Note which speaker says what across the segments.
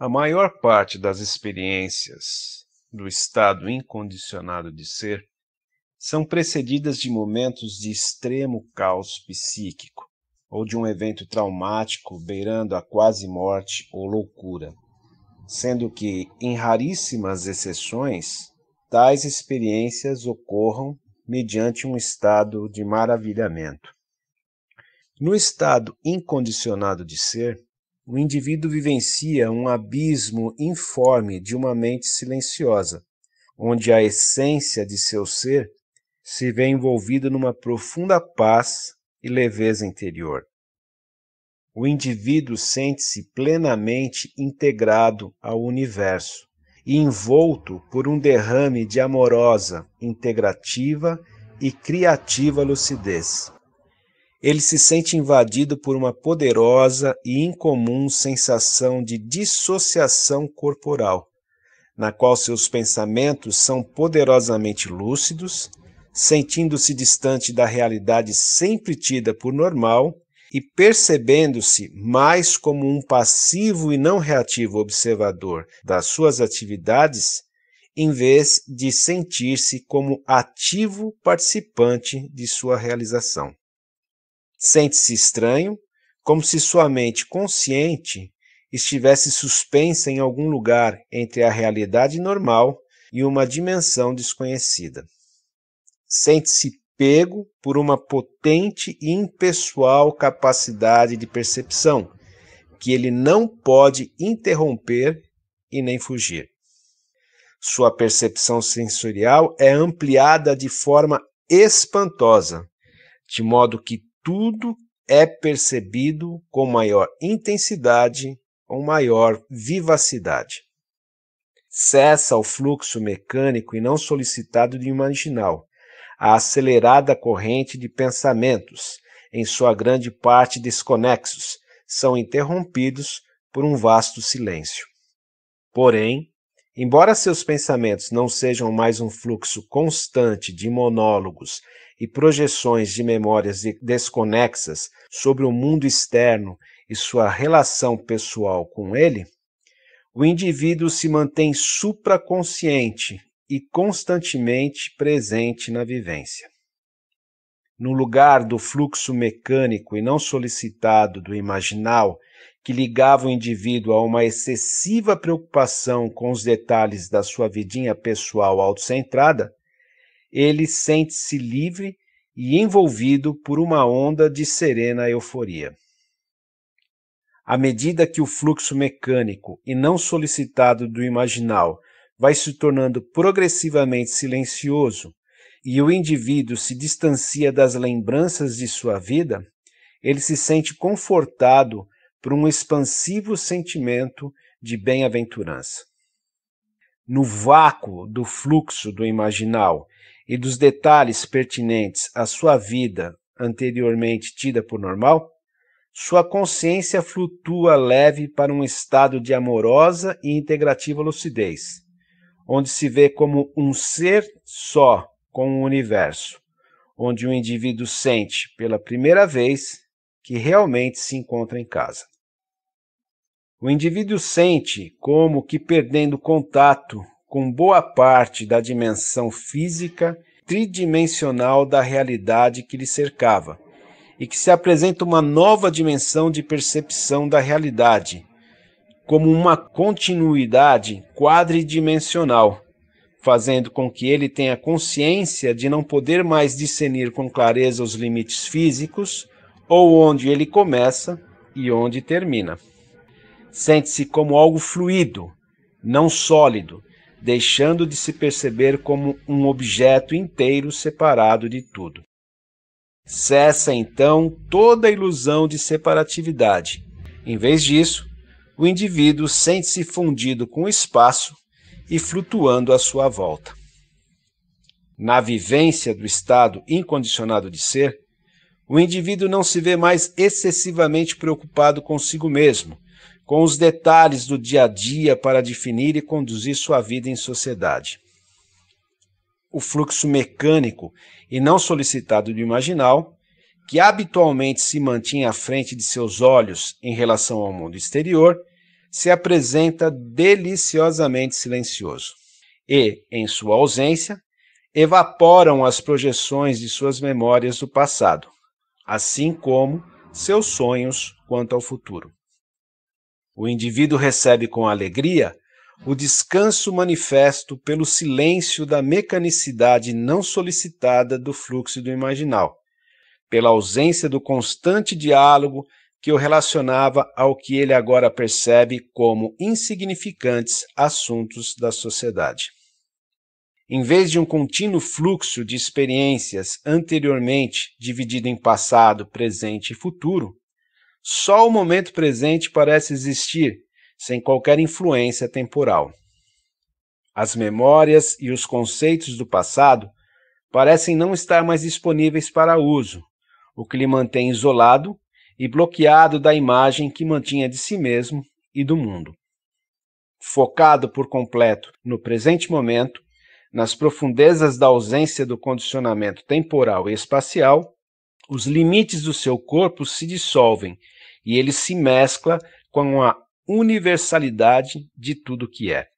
Speaker 1: A maior parte das experiências do estado incondicionado de ser são precedidas de momentos de extremo caos psíquico ou de um evento traumático beirando a quase morte ou loucura, sendo que, em raríssimas exceções, tais experiências ocorram mediante um estado de maravilhamento. No estado incondicionado de ser, o indivíduo vivencia um abismo informe de uma mente silenciosa, onde a essência de seu ser se vê envolvida numa profunda paz e leveza interior. O indivíduo sente-se plenamente integrado ao universo e envolto por um derrame de amorosa, integrativa e criativa lucidez ele se sente invadido por uma poderosa e incomum sensação de dissociação corporal, na qual seus pensamentos são poderosamente lúcidos, sentindo-se distante da realidade sempre tida por normal e percebendo-se mais como um passivo e não reativo observador das suas atividades, em vez de sentir-se como ativo participante de sua realização. Sente-se estranho, como se sua mente consciente estivesse suspensa em algum lugar entre a realidade normal e uma dimensão desconhecida. Sente-se pego por uma potente e impessoal capacidade de percepção, que ele não pode interromper e nem fugir. Sua percepção sensorial é ampliada de forma espantosa, de modo que tudo é percebido com maior intensidade ou maior vivacidade. Cessa o fluxo mecânico e não solicitado de imaginal, a acelerada corrente de pensamentos, em sua grande parte desconexos, são interrompidos por um vasto silêncio. Porém, Embora seus pensamentos não sejam mais um fluxo constante de monólogos e projeções de memórias desconexas sobre o mundo externo e sua relação pessoal com ele, o indivíduo se mantém supraconsciente e constantemente presente na vivência. No lugar do fluxo mecânico e não solicitado do imaginal que ligava o indivíduo a uma excessiva preocupação com os detalhes da sua vidinha pessoal autocentrada, ele sente-se livre e envolvido por uma onda de serena euforia. À medida que o fluxo mecânico e não solicitado do imaginal vai se tornando progressivamente silencioso e o indivíduo se distancia das lembranças de sua vida, ele se sente confortado por um expansivo sentimento de bem-aventurança. No vácuo do fluxo do imaginal e dos detalhes pertinentes à sua vida anteriormente tida por normal, sua consciência flutua leve para um estado de amorosa e integrativa lucidez, onde se vê como um ser só com o universo, onde o indivíduo sente pela primeira vez que realmente se encontra em casa. O indivíduo sente como que perdendo contato com boa parte da dimensão física tridimensional da realidade que lhe cercava, e que se apresenta uma nova dimensão de percepção da realidade, como uma continuidade quadridimensional, fazendo com que ele tenha consciência de não poder mais discernir com clareza os limites físicos, ou onde ele começa e onde termina. Sente-se como algo fluido, não sólido, deixando de se perceber como um objeto inteiro separado de tudo. Cessa então toda a ilusão de separatividade. Em vez disso, o indivíduo sente-se fundido com o espaço e flutuando à sua volta. Na vivência do estado incondicionado de ser, o indivíduo não se vê mais excessivamente preocupado consigo mesmo, com os detalhes do dia a dia para definir e conduzir sua vida em sociedade. O fluxo mecânico e não solicitado do imaginal, que habitualmente se mantinha à frente de seus olhos em relação ao mundo exterior, se apresenta deliciosamente silencioso. E, em sua ausência, evaporam as projeções de suas memórias do passado assim como seus sonhos quanto ao futuro. O indivíduo recebe com alegria o descanso manifesto pelo silêncio da mecanicidade não solicitada do fluxo do imaginal, pela ausência do constante diálogo que o relacionava ao que ele agora percebe como insignificantes assuntos da sociedade em vez de um contínuo fluxo de experiências anteriormente dividido em passado, presente e futuro, só o momento presente parece existir, sem qualquer influência temporal. As memórias e os conceitos do passado parecem não estar mais disponíveis para uso, o que lhe mantém isolado e bloqueado da imagem que mantinha de si mesmo e do mundo. Focado por completo no presente momento, nas profundezas da ausência do condicionamento temporal e espacial, os limites do seu corpo se dissolvem e ele se mescla com a universalidade de tudo que é.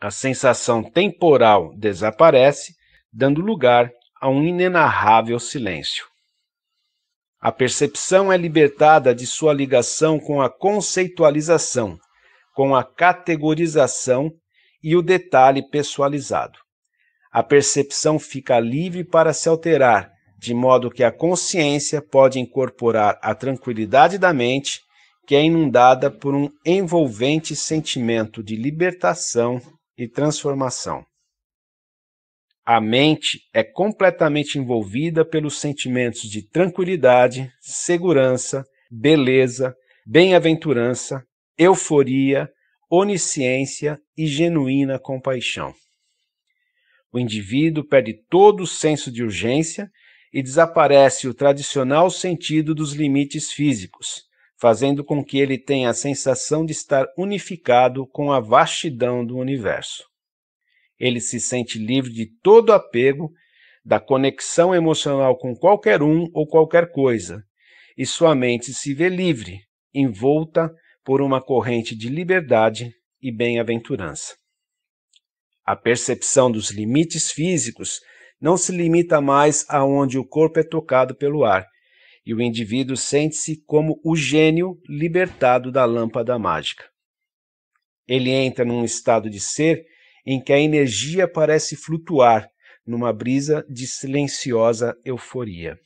Speaker 1: A sensação temporal desaparece, dando lugar a um inenarrável silêncio. A percepção é libertada de sua ligação com a conceitualização, com a categorização e o detalhe pessoalizado. A percepção fica livre para se alterar, de modo que a consciência pode incorporar a tranquilidade da mente, que é inundada por um envolvente sentimento de libertação e transformação. A mente é completamente envolvida pelos sentimentos de tranquilidade, segurança, beleza, bem-aventurança, euforia, onisciência e genuína compaixão. O indivíduo perde todo o senso de urgência e desaparece o tradicional sentido dos limites físicos, fazendo com que ele tenha a sensação de estar unificado com a vastidão do universo. Ele se sente livre de todo apego, da conexão emocional com qualquer um ou qualquer coisa, e sua mente se vê livre, envolta por uma corrente de liberdade e bem-aventurança. A percepção dos limites físicos não se limita mais aonde o corpo é tocado pelo ar, e o indivíduo sente-se como o gênio libertado da lâmpada mágica. Ele entra num estado de ser em que a energia parece flutuar numa brisa de silenciosa euforia.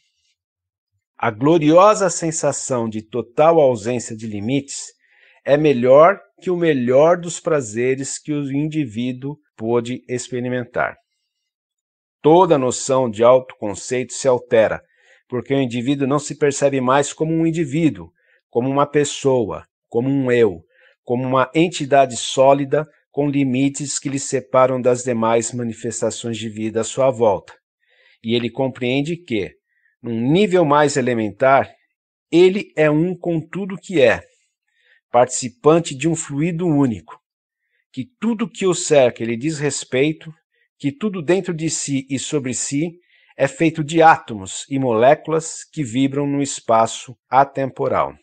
Speaker 1: A gloriosa sensação de total ausência de limites é melhor que o melhor dos prazeres que o indivíduo pôde experimentar. Toda a noção de autoconceito se altera, porque o indivíduo não se percebe mais como um indivíduo, como uma pessoa, como um eu, como uma entidade sólida com limites que lhe separam das demais manifestações de vida à sua volta. E ele compreende que, num nível mais elementar, ele é um com tudo que é, participante de um fluido único, que tudo que o cerca lhe diz respeito, que tudo dentro de si e sobre si é feito de átomos e moléculas que vibram no espaço atemporal.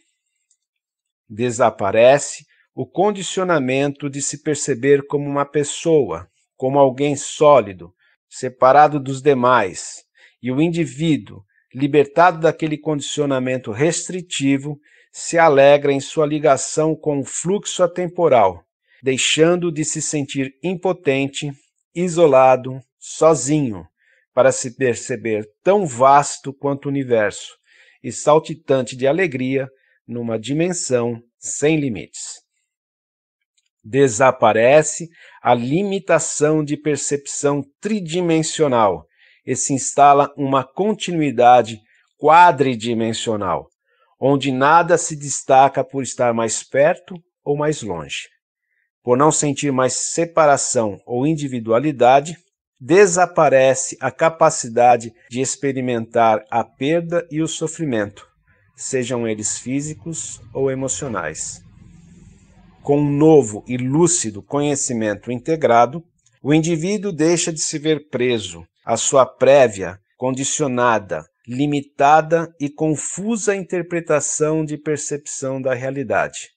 Speaker 1: Desaparece o condicionamento de se perceber como uma pessoa, como alguém sólido, separado dos demais, e o indivíduo, libertado daquele condicionamento restritivo, se alegra em sua ligação com o fluxo atemporal, deixando de se sentir impotente, isolado, sozinho, para se perceber tão vasto quanto o universo e saltitante de alegria numa dimensão sem limites. Desaparece a limitação de percepção tridimensional e se instala uma continuidade quadridimensional, onde nada se destaca por estar mais perto ou mais longe. Por não sentir mais separação ou individualidade, desaparece a capacidade de experimentar a perda e o sofrimento, sejam eles físicos ou emocionais. Com um novo e lúcido conhecimento integrado, o indivíduo deixa de se ver preso à sua prévia, condicionada, limitada e confusa interpretação de percepção da realidade.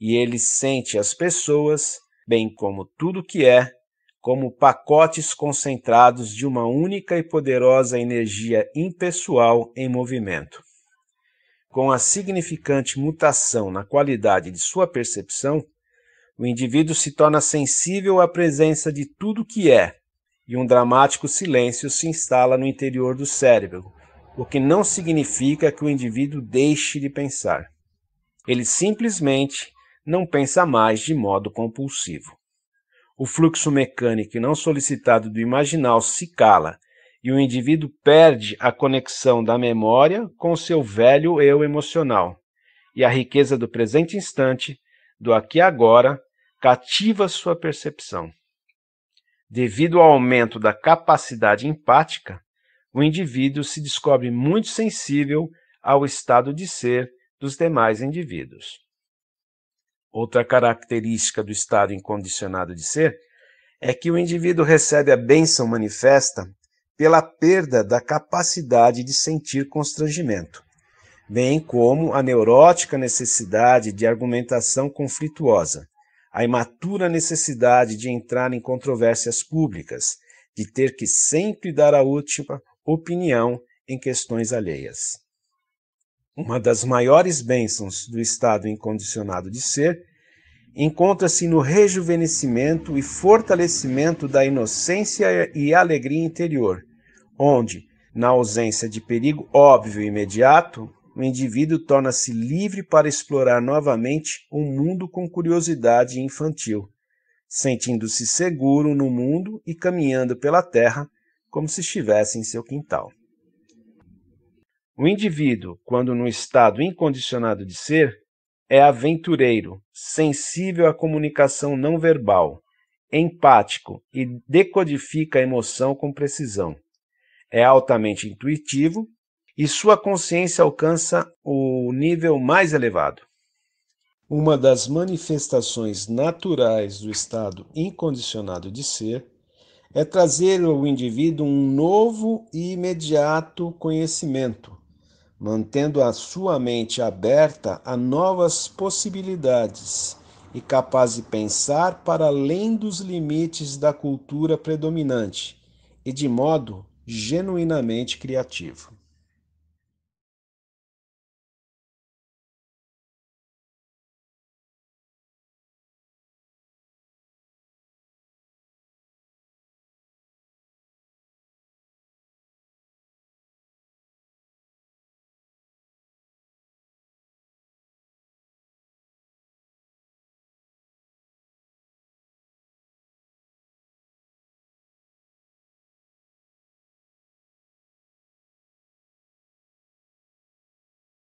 Speaker 1: E ele sente as pessoas, bem como tudo que é, como pacotes concentrados de uma única e poderosa energia impessoal em movimento. Com a significante mutação na qualidade de sua percepção, o indivíduo se torna sensível à presença de tudo que é, e um dramático silêncio se instala no interior do cérebro, o que não significa que o indivíduo deixe de pensar. Ele simplesmente não pensa mais de modo compulsivo. O fluxo mecânico e não solicitado do imaginal se cala e o indivíduo perde a conexão da memória com o seu velho eu emocional. E a riqueza do presente instante, do aqui e agora, cativa sua percepção. Devido ao aumento da capacidade empática, o indivíduo se descobre muito sensível ao estado de ser dos demais indivíduos. Outra característica do estado incondicionado de ser é que o indivíduo recebe a bênção manifesta pela perda da capacidade de sentir constrangimento, bem como a neurótica necessidade de argumentação conflituosa, a imatura necessidade de entrar em controvérsias públicas, de ter que sempre dar a última opinião em questões alheias. Uma das maiores bênçãos do estado incondicionado de ser encontra-se no rejuvenescimento e fortalecimento da inocência e alegria interior, onde, na ausência de perigo óbvio e imediato, o indivíduo torna-se livre para explorar novamente o um mundo com curiosidade infantil, sentindo-se seguro no mundo e caminhando pela terra como se estivesse em seu quintal. O indivíduo, quando no estado incondicionado de ser, é aventureiro, sensível à comunicação não verbal, empático e decodifica a emoção com precisão. É altamente intuitivo e sua consciência alcança o nível mais elevado. Uma das manifestações naturais do estado incondicionado de ser é trazer ao indivíduo um novo e imediato conhecimento, mantendo a sua mente aberta a novas possibilidades e capaz de pensar para além dos limites da cultura predominante e de modo genuinamente criativo.